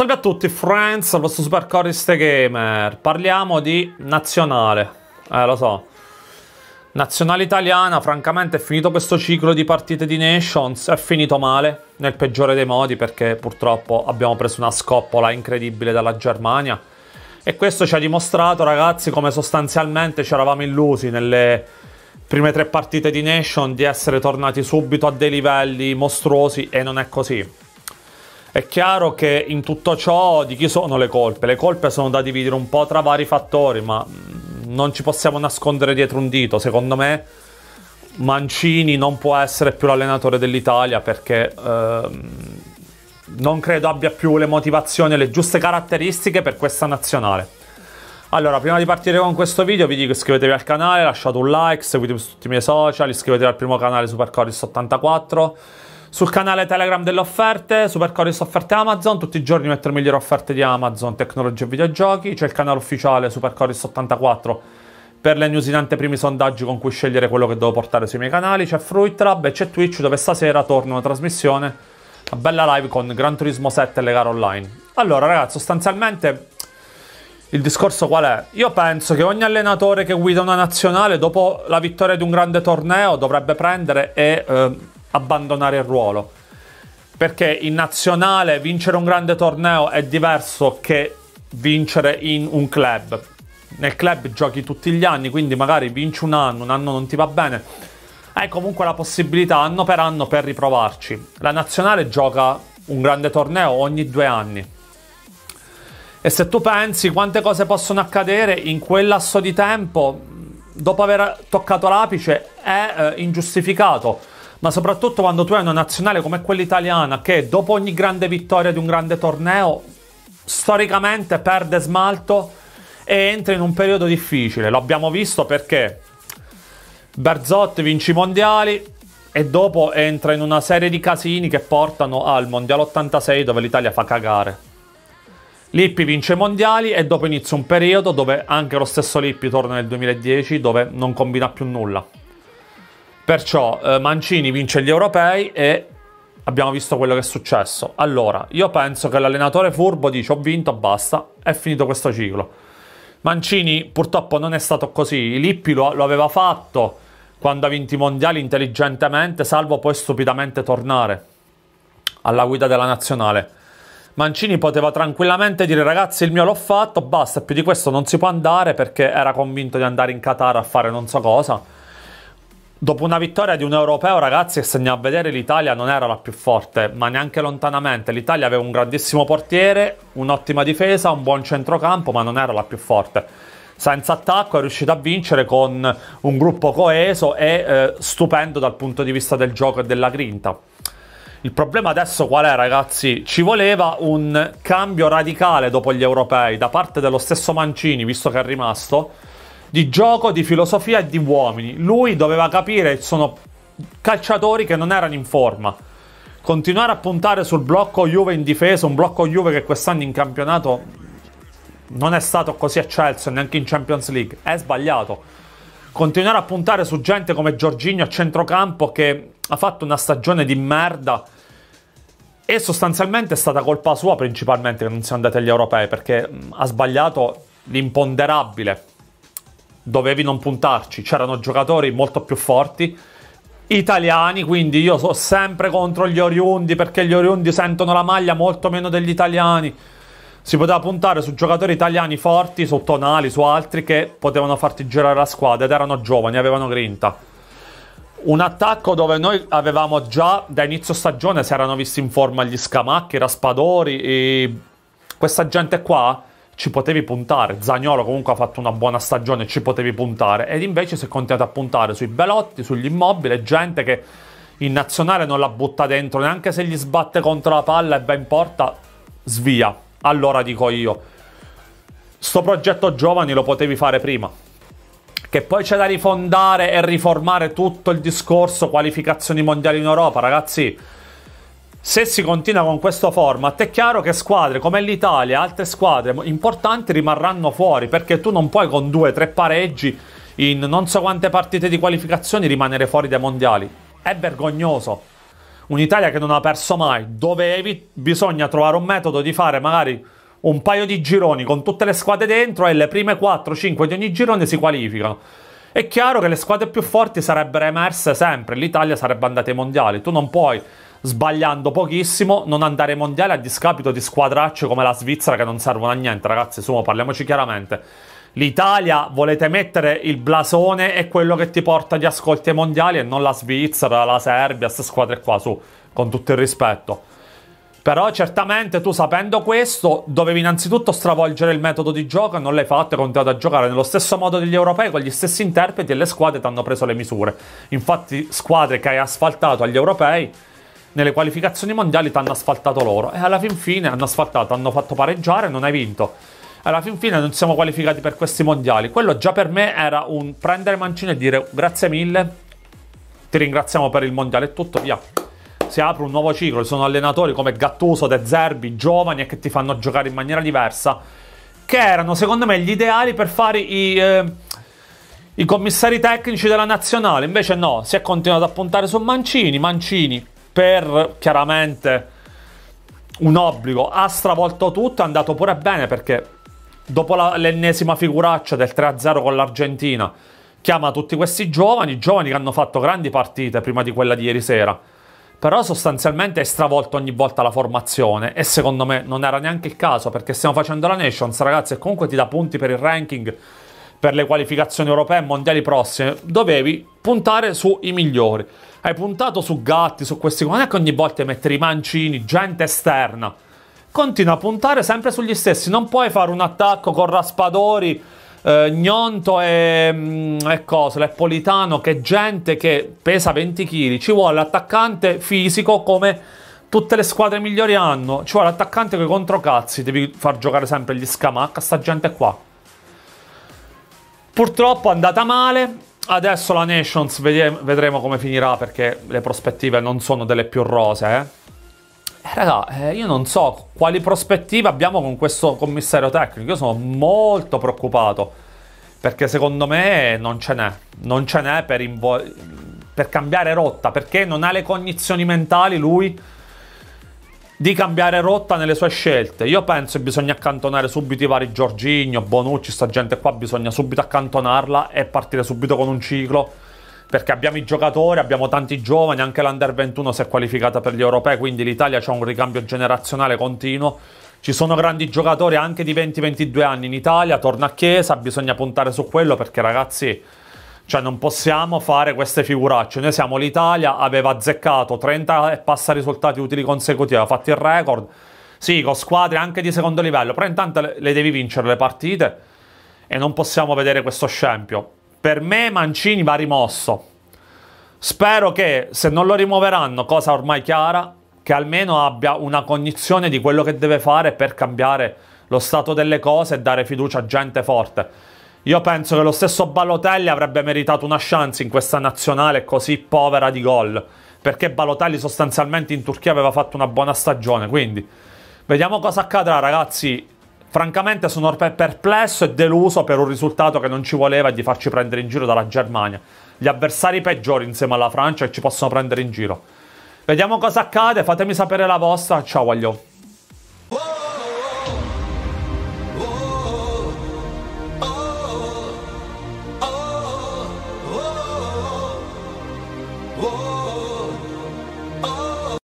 Salve a tutti, friends, vostro su Supercoriste Gamer. Parliamo di nazionale. Eh, lo so. Nazionale italiana, francamente, è finito questo ciclo di partite di Nations. È finito male, nel peggiore dei modi, perché purtroppo abbiamo preso una scoppola incredibile dalla Germania. E questo ci ha dimostrato, ragazzi, come sostanzialmente ci eravamo illusi nelle prime tre partite di Nations di essere tornati subito a dei livelli mostruosi e non è così. È chiaro che in tutto ciò di chi sono le colpe? Le colpe sono da dividere un po' tra vari fattori, ma mm, non ci possiamo nascondere dietro un dito. Secondo me Mancini non può essere più l'allenatore dell'Italia perché ehm, non credo abbia più le motivazioni e le giuste caratteristiche per questa nazionale. Allora, prima di partire con questo video vi dico iscrivetevi al canale, lasciate un like, seguitemi su tutti i miei social, iscrivetevi al primo canale Supercoris84 sul canale Telegram delle offerte, Supercorius offerte Amazon, tutti i giorni metto le migliori offerte di Amazon, tecnologia e videogiochi, c'è il canale ufficiale Supercorius 84 per le news in anteprimi sondaggi con cui scegliere quello che devo portare sui miei canali, c'è Fruitrab e c'è Twitch dove stasera torna una trasmissione, una bella live con Gran Turismo 7 e le gare online. Allora ragazzi, sostanzialmente il discorso qual è? Io penso che ogni allenatore che guida una nazionale dopo la vittoria di un grande torneo dovrebbe prendere e eh, abbandonare il ruolo. Perché in nazionale vincere un grande torneo è diverso che vincere in un club. Nel club giochi tutti gli anni, quindi magari vinci un anno, un anno non ti va bene. Hai comunque la possibilità anno per anno per riprovarci. La nazionale gioca un grande torneo ogni due anni. E se tu pensi quante cose possono accadere in quel lasso di tempo, dopo aver toccato l'apice, è eh, ingiustificato ma soprattutto quando tu hai una nazionale come quella italiana che dopo ogni grande vittoria di un grande torneo storicamente perde smalto e entra in un periodo difficile. L'abbiamo visto perché Berzotti vince i mondiali e dopo entra in una serie di casini che portano al Mondiale 86 dove l'Italia fa cagare. Lippi vince i mondiali e dopo inizia un periodo dove anche lo stesso Lippi torna nel 2010 dove non combina più nulla. Perciò eh, Mancini vince gli europei e abbiamo visto quello che è successo. Allora, io penso che l'allenatore furbo dice ho vinto, basta, è finito questo ciclo. Mancini purtroppo non è stato così, Lippi lo, lo aveva fatto quando ha vinto i mondiali intelligentemente, salvo poi stupidamente tornare alla guida della nazionale. Mancini poteva tranquillamente dire ragazzi il mio l'ho fatto, basta, più di questo non si può andare perché era convinto di andare in Qatar a fare non so cosa Dopo una vittoria di un europeo, ragazzi, e se andiamo a vedere l'Italia non era la più forte, ma neanche lontanamente. L'Italia aveva un grandissimo portiere, un'ottima difesa, un buon centrocampo, ma non era la più forte. Senza attacco è riuscita a vincere con un gruppo coeso e eh, stupendo dal punto di vista del gioco e della grinta. Il problema adesso qual è, ragazzi? Ci voleva un cambio radicale dopo gli europei da parte dello stesso Mancini, visto che è rimasto di gioco, di filosofia e di uomini. Lui doveva capire che sono calciatori che non erano in forma. Continuare a puntare sul blocco Juve in difesa, un blocco Juve che quest'anno in campionato non è stato così eccelso neanche in Champions League, è sbagliato. Continuare a puntare su gente come Giorginio a centrocampo che ha fatto una stagione di merda e sostanzialmente è stata colpa sua principalmente che non siano andati agli europei perché ha sbagliato l'imponderabile dovevi non puntarci, c'erano giocatori molto più forti italiani, quindi io sono sempre contro gli oriundi perché gli oriundi sentono la maglia molto meno degli italiani. Si poteva puntare su giocatori italiani forti, su Tonali, su altri che potevano farti girare la squadra ed erano giovani, avevano grinta. Un attacco dove noi avevamo già da inizio stagione si erano visti in forma gli Scamacchi, i Raspadori, e questa gente qua ci potevi puntare. Zagnolo comunque ha fatto una buona stagione, ci potevi puntare. Ed invece si è continuato a puntare sui Belotti, sugli immobili, gente che in nazionale non la butta dentro, neanche se gli sbatte contro la palla e va in porta, svia. Allora dico io, sto progetto giovani lo potevi fare prima. Che poi c'è da rifondare e riformare tutto il discorso qualificazioni mondiali in Europa, ragazzi se si continua con questo format è chiaro che squadre come l'Italia e altre squadre importanti rimarranno fuori perché tu non puoi con due o tre pareggi in non so quante partite di qualificazioni rimanere fuori dai mondiali. È vergognoso. Un'Italia che non ha perso mai, dovevi, bisogna trovare un metodo di fare magari un paio di gironi con tutte le squadre dentro e le prime 4-5 di ogni girone si qualificano. È chiaro che le squadre più forti sarebbero emerse sempre, l'Italia sarebbe andata ai mondiali, tu non puoi sbagliando pochissimo, non andare ai mondiali a discapito di squadracce come la Svizzera che non servono a niente, ragazzi, insomma, parliamoci chiaramente. L'Italia volete mettere il blasone è quello che ti porta gli ascolti ai mondiali e non la Svizzera, la Serbia, queste squadre qua, su, con tutto il rispetto. Però certamente tu sapendo questo dovevi innanzitutto stravolgere il metodo di gioco e non l'hai fatto e continuato a giocare nello stesso modo degli europei con gli stessi interpreti e le squadre ti hanno preso le misure. Infatti squadre che hai asfaltato agli europei nelle qualificazioni mondiali ti hanno asfaltato loro e alla fin fine hanno asfaltato, hanno fatto pareggiare e non hai vinto. Alla fin fine non siamo qualificati per questi mondiali. Quello già per me era un prendere mancino e dire grazie mille, ti ringraziamo per il mondiale e tutto, via. Si apre un nuovo ciclo, sono allenatori come Gattuso, De Zerbi, giovani e che ti fanno giocare in maniera diversa, che erano secondo me gli ideali per fare i... Eh, i commissari tecnici della nazionale. Invece no, si è continuato a puntare su Mancini. Mancini per chiaramente un obbligo, ha stravolto tutto, è andato pure bene perché dopo l'ennesima figuraccia del 3-0 con l'Argentina chiama tutti questi giovani, giovani che hanno fatto grandi partite prima di quella di ieri sera, però sostanzialmente è stravolto ogni volta la formazione e secondo me non era neanche il caso perché stiamo facendo la Nations ragazzi e comunque ti dà punti per il ranking per le qualificazioni europee e mondiali prossime, dovevi puntare sui migliori. Hai puntato su Gatti, su questi, non è che ogni volta mettere i mancini, gente esterna. Continua a puntare sempre sugli stessi, non puoi fare un attacco con Raspadori, eh, Gnonto e, mm, e cosa, e Politano, che gente che pesa 20 kg, ci vuole l'attaccante fisico come tutte le squadre migliori hanno. Ci vuole l'attaccante con i controcazzi. Devi far giocare sempre gli scamacca. Sta gente qua. Purtroppo è andata male, adesso la Nations vedremo come finirà perché le prospettive non sono delle più rose. Eh, eh raga, eh, io non so quali prospettive abbiamo con questo commissario tecnico, io sono molto preoccupato perché secondo me non ce n'è, non ce n'è per, per cambiare rotta, perché non ha le cognizioni mentali lui di cambiare rotta nelle sue scelte. Io penso che bisogna accantonare subito i vari Giorgigno, Bonucci, sta gente qua bisogna subito accantonarla e partire subito con un ciclo. Perché abbiamo i giocatori, abbiamo tanti giovani, anche l'Under 21 si è qualificata per gli europei, quindi l'Italia ha un ricambio generazionale continuo. Ci sono grandi giocatori anche di 20-22 anni in Italia, torna a Chiesa, bisogna puntare su quello perché ragazzi cioè non possiamo fare queste figuracce. Noi siamo l'Italia, aveva azzeccato 30 e passa risultati utili consecutivi, ha fatto il record. Sì, con squadre anche di secondo livello, però intanto le devi vincere le partite e non possiamo vedere questo scempio. Per me Mancini va rimosso. Spero che se non lo rimuoveranno, cosa ormai chiara, che almeno abbia una cognizione di quello che deve fare per cambiare lo stato delle cose e dare fiducia a gente forte. Io penso che lo stesso Balotelli avrebbe meritato una chance in questa nazionale così povera di gol, perché Balotelli sostanzialmente in Turchia aveva fatto una buona stagione, quindi vediamo cosa accadrà ragazzi. Francamente sono perplesso e deluso per un risultato che non ci voleva di farci prendere in giro dalla Germania. Gli avversari peggiori insieme alla Francia che ci possono prendere in giro. Vediamo cosa accade, fatemi sapere la vostra. Ciao aglio.